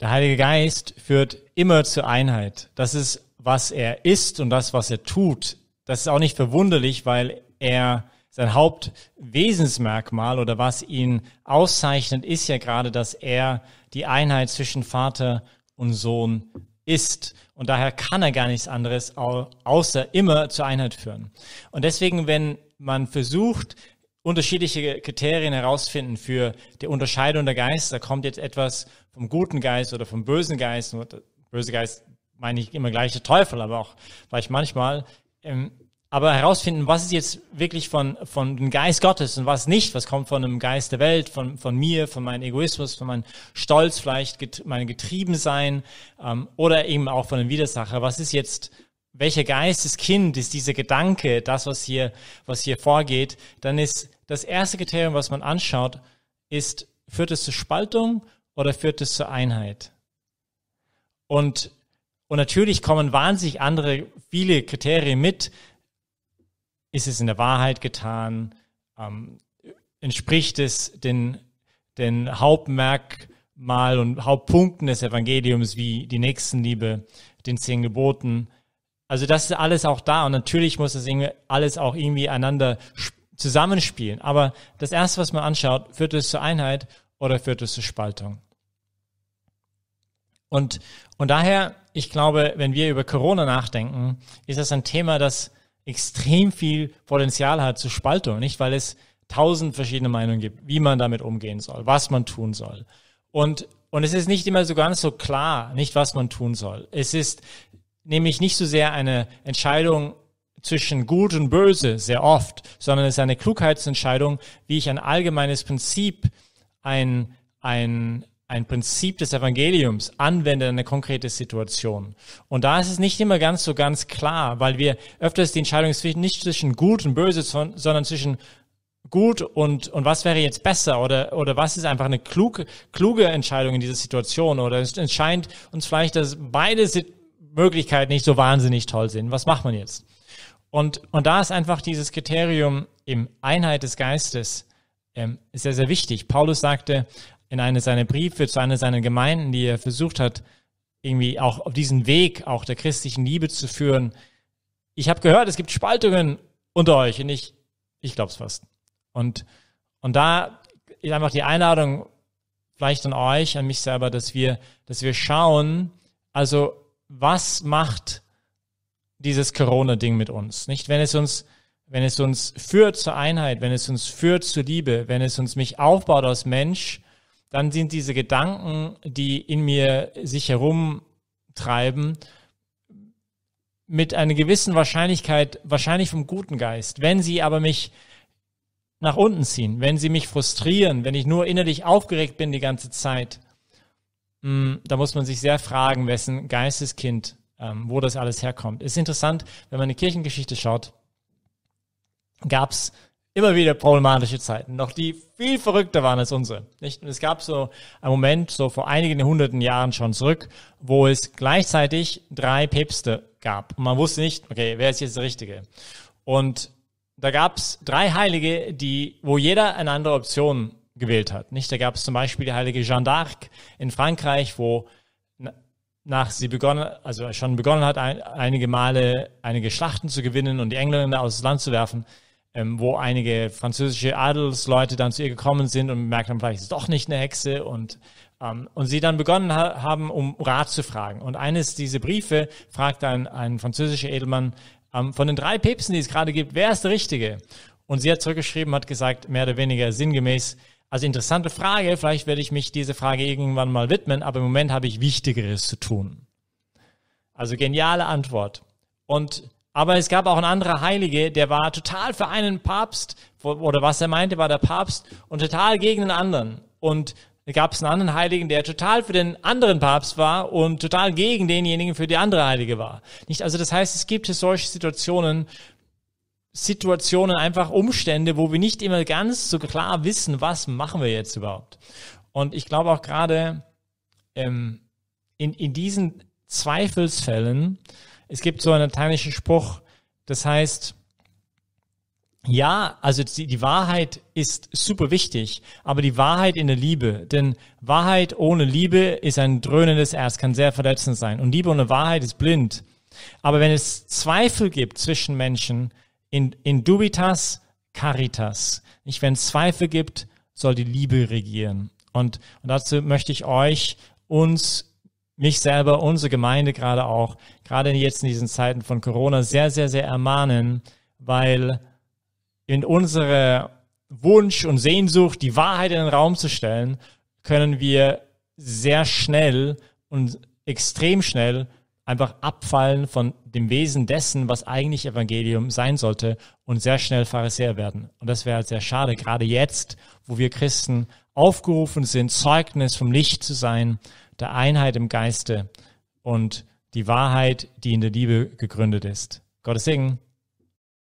Der Heilige Geist führt immer zur Einheit. Das ist, was er ist und das, was er tut. Das ist auch nicht verwunderlich, weil er sein Hauptwesensmerkmal oder was ihn auszeichnet, ist ja gerade, dass er die Einheit zwischen Vater und Sohn ist. Und daher kann er gar nichts anderes außer immer zur Einheit führen. Und deswegen, wenn man versucht, unterschiedliche Kriterien herausfinden für die Unterscheidung der Geister. Kommt jetzt etwas vom guten Geist oder vom bösen Geist? Böse Geist meine ich immer gleich der Teufel, aber auch vielleicht manchmal. Ähm, aber herausfinden, was ist jetzt wirklich von, von dem Geist Gottes und was nicht, was kommt von dem Geist der Welt, von, von mir, von meinem Egoismus, von meinem Stolz, vielleicht get, mein Getriebensein ähm, oder eben auch von dem Widersacher. Was ist jetzt, welcher Geist ist Kind, ist dieser Gedanke, das, was hier, was hier vorgeht, dann ist das erste Kriterium, was man anschaut, ist, führt es zu Spaltung oder führt es zur Einheit? Und, und natürlich kommen wahnsinnig andere, viele Kriterien mit. Ist es in der Wahrheit getan? Ähm, entspricht es den, den Hauptmerkmal und Hauptpunkten des Evangeliums wie die Nächstenliebe, den zehn Geboten? Also das ist alles auch da und natürlich muss das irgendwie alles auch irgendwie einander zusammenspielen. Aber das Erste, was man anschaut, führt es zur Einheit oder führt es zur Spaltung? Und, und daher, ich glaube, wenn wir über Corona nachdenken, ist das ein Thema, das extrem viel Potenzial hat zur Spaltung, nicht? Weil es tausend verschiedene Meinungen gibt, wie man damit umgehen soll, was man tun soll. Und, und es ist nicht immer so ganz so klar, nicht was man tun soll. Es ist nämlich nicht so sehr eine Entscheidung zwischen Gut und Böse sehr oft, sondern es ist eine Klugheitsentscheidung, wie ich ein allgemeines Prinzip, ein, ein, ein Prinzip des Evangeliums anwende in eine konkrete Situation. Und da ist es nicht immer ganz so ganz klar, weil wir öfters die Entscheidung zwischen, nicht zwischen Gut und Böse, sondern zwischen Gut und, und was wäre jetzt besser oder, oder was ist einfach eine klug, kluge Entscheidung in dieser Situation oder es scheint uns vielleicht, dass beide Möglichkeiten nicht so wahnsinnig toll sind. Was macht man jetzt? Und, und da ist einfach dieses Kriterium im Einheit des Geistes ähm, sehr, sehr wichtig. Paulus sagte in einem seiner Briefe zu einer seiner Gemeinden, die er versucht hat, irgendwie auch auf diesen Weg auch der christlichen Liebe zu führen, ich habe gehört, es gibt Spaltungen unter euch und ich, ich glaube es fast. Und, und da ist einfach die Einladung vielleicht an euch, an mich selber, dass wir, dass wir schauen, also was macht dieses Corona-Ding mit uns, nicht? Wenn es uns, wenn es uns führt zur Einheit, wenn es uns führt zur Liebe, wenn es uns mich aufbaut als Mensch, dann sind diese Gedanken, die in mir sich herumtreiben, mit einer gewissen Wahrscheinlichkeit wahrscheinlich vom guten Geist. Wenn sie aber mich nach unten ziehen, wenn sie mich frustrieren, wenn ich nur innerlich aufgeregt bin die ganze Zeit, hm, da muss man sich sehr fragen, wessen Geisteskind ähm, wo das alles herkommt. Es Ist interessant, wenn man in die Kirchengeschichte schaut, gab es immer wieder problematische Zeiten, noch die viel verrückter waren als unsere. Nicht? Und es gab so einen Moment, so vor einigen hunderten Jahren schon zurück, wo es gleichzeitig drei Päpste gab. Und man wusste nicht, okay, wer ist jetzt der Richtige? Und da gab es drei Heilige, die, wo jeder eine andere Option gewählt hat. Nicht? Da gab es zum Beispiel die heilige Jeanne d'Arc in Frankreich, wo nach sie begonnen, also schon begonnen hat, ein, einige Male einige Schlachten zu gewinnen und die Engländer aus Land zu werfen, ähm, wo einige französische Adelsleute dann zu ihr gekommen sind und bemerkt haben, vielleicht ist es doch nicht eine Hexe und, ähm, und sie dann begonnen ha haben, um Rat zu fragen. Und eines dieser Briefe fragt ein, ein französischer Edelmann, ähm, von den drei Päpsten, die es gerade gibt, wer ist der Richtige? Und sie hat zurückgeschrieben, hat gesagt, mehr oder weniger sinngemäß, also interessante Frage, vielleicht werde ich mich diese Frage irgendwann mal widmen, aber im Moment habe ich Wichtigeres zu tun. Also geniale Antwort. Und aber es gab auch einen anderen Heilige, der war total für einen Papst, oder was er meinte, war der Papst, und total gegen den anderen. Und da gab es einen anderen Heiligen, der total für den anderen Papst war und total gegen denjenigen, für die andere Heilige war. Nicht? Also das heißt, es gibt solche Situationen, Situationen, einfach Umstände, wo wir nicht immer ganz so klar wissen, was machen wir jetzt überhaupt. Und ich glaube auch gerade ähm, in, in diesen Zweifelsfällen, es gibt so einen lateinischen Spruch, das heißt, ja, also die, die, Wahrheit ist super wichtig, aber die Wahrheit in der Liebe, denn Wahrheit ohne Liebe ist ein dröhnendes Erz, kann sehr verletzend sein und Liebe ohne Wahrheit ist blind. Aber wenn es Zweifel gibt zwischen Menschen, in, in dubitas caritas. Nicht wenn es Zweifel gibt, soll die Liebe regieren. Und, und dazu möchte ich euch, uns, mich selber, unsere Gemeinde gerade auch, gerade jetzt in diesen Zeiten von Corona, sehr, sehr, sehr ermahnen, weil in unsere Wunsch und Sehnsucht, die Wahrheit in den Raum zu stellen, können wir sehr schnell und extrem schnell einfach abfallen von dem Wesen dessen, was eigentlich Evangelium sein sollte und sehr schnell Pharisäer werden. Und das wäre halt sehr schade, gerade jetzt, wo wir Christen aufgerufen sind, Zeugnis vom Licht zu sein, der Einheit im Geiste und die Wahrheit, die in der Liebe gegründet ist. Gottes Segen.